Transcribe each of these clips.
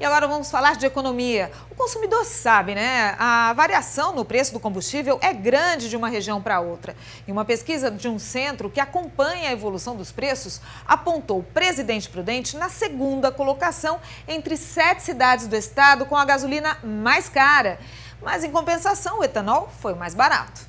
E agora vamos falar de economia. O consumidor sabe, né? A variação no preço do combustível é grande de uma região para outra. E uma pesquisa de um centro que acompanha a evolução dos preços apontou Presidente Prudente na segunda colocação entre sete cidades do estado com a gasolina mais cara. Mas, em compensação, o etanol foi mais barato.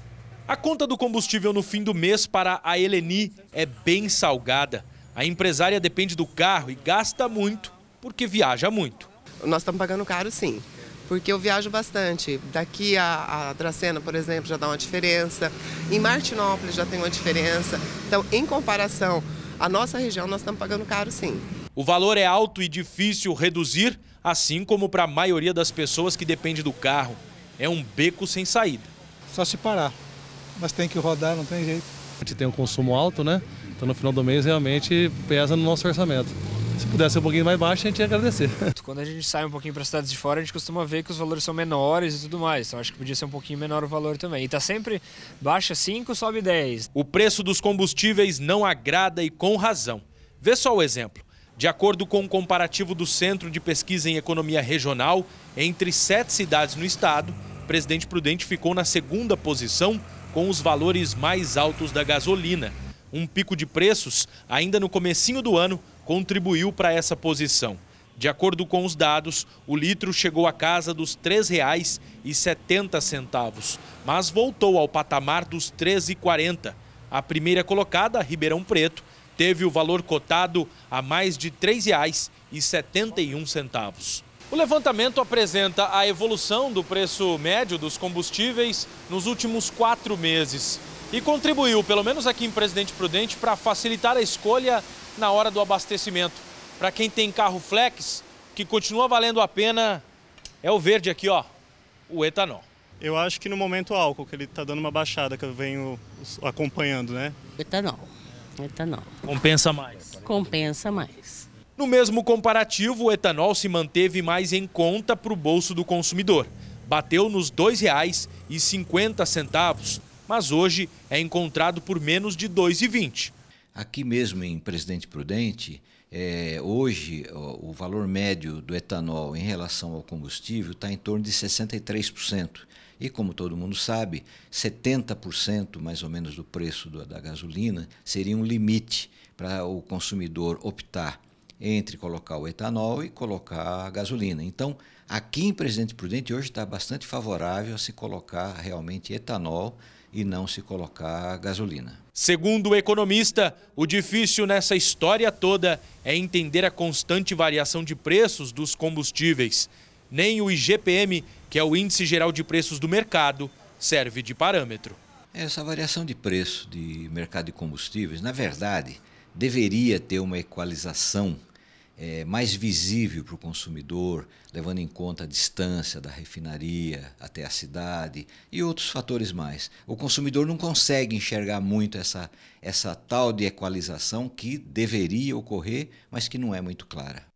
A conta do combustível no fim do mês para a Eleni é bem salgada. A empresária depende do carro e gasta muito porque viaja muito. Nós estamos pagando caro, sim. Porque eu viajo bastante. Daqui a, a Dracena, por exemplo, já dá uma diferença. Em Martinópolis já tem uma diferença. Então, em comparação à nossa região, nós estamos pagando caro, sim. O valor é alto e difícil reduzir, assim como para a maioria das pessoas que depende do carro. É um beco sem saída. Só se parar, mas tem que rodar, não tem jeito. A gente tem um consumo alto, né? Então no final do mês realmente pesa no nosso orçamento. Se pudesse ser um pouquinho mais baixo, a gente ia agradecer. Quando a gente sai um pouquinho para cidades de fora, a gente costuma ver que os valores são menores e tudo mais. Então acho que podia ser um pouquinho menor o valor também. E está sempre baixa 5, sobe 10. O preço dos combustíveis não agrada e com razão. Vê só o exemplo. De acordo com um comparativo do Centro de Pesquisa em Economia Regional, entre sete cidades no estado, Presidente Prudente ficou na segunda posição com os valores mais altos da gasolina, um pico de preços ainda no comecinho do ano contribuiu para essa posição. De acordo com os dados, o litro chegou à casa dos R$ 3,70, mas voltou ao patamar dos R$ 3,40. A primeira colocada, Ribeirão Preto, teve o valor cotado a mais de R$ 3,71. O levantamento apresenta a evolução do preço médio dos combustíveis nos últimos quatro meses e contribuiu, pelo menos aqui em Presidente Prudente, para facilitar a escolha na hora do abastecimento. Para quem tem carro flex, que continua valendo a pena é o verde aqui, ó, o etanol. Eu acho que no momento o álcool, que ele está dando uma baixada que eu venho acompanhando, né? Etanol. Etanol. Compensa mais. Compensa mais. No mesmo comparativo, o etanol se manteve mais em conta para o bolso do consumidor. Bateu nos R$ 2,50 mas hoje é encontrado por menos de 2,20. Aqui mesmo em Presidente Prudente, é, hoje o, o valor médio do etanol em relação ao combustível está em torno de 63%. E como todo mundo sabe, 70% mais ou menos do preço do, da gasolina seria um limite para o consumidor optar entre colocar o etanol e colocar a gasolina. Então, aqui em Presidente Prudente hoje está bastante favorável a se colocar realmente etanol e não se colocar gasolina. Segundo o economista, o difícil nessa história toda é entender a constante variação de preços dos combustíveis. Nem o IGPM, que é o Índice Geral de Preços do Mercado, serve de parâmetro. Essa variação de preço de mercado de combustíveis, na verdade, deveria ter uma equalização é, mais visível para o consumidor, levando em conta a distância da refinaria até a cidade e outros fatores mais. O consumidor não consegue enxergar muito essa, essa tal de equalização que deveria ocorrer, mas que não é muito clara.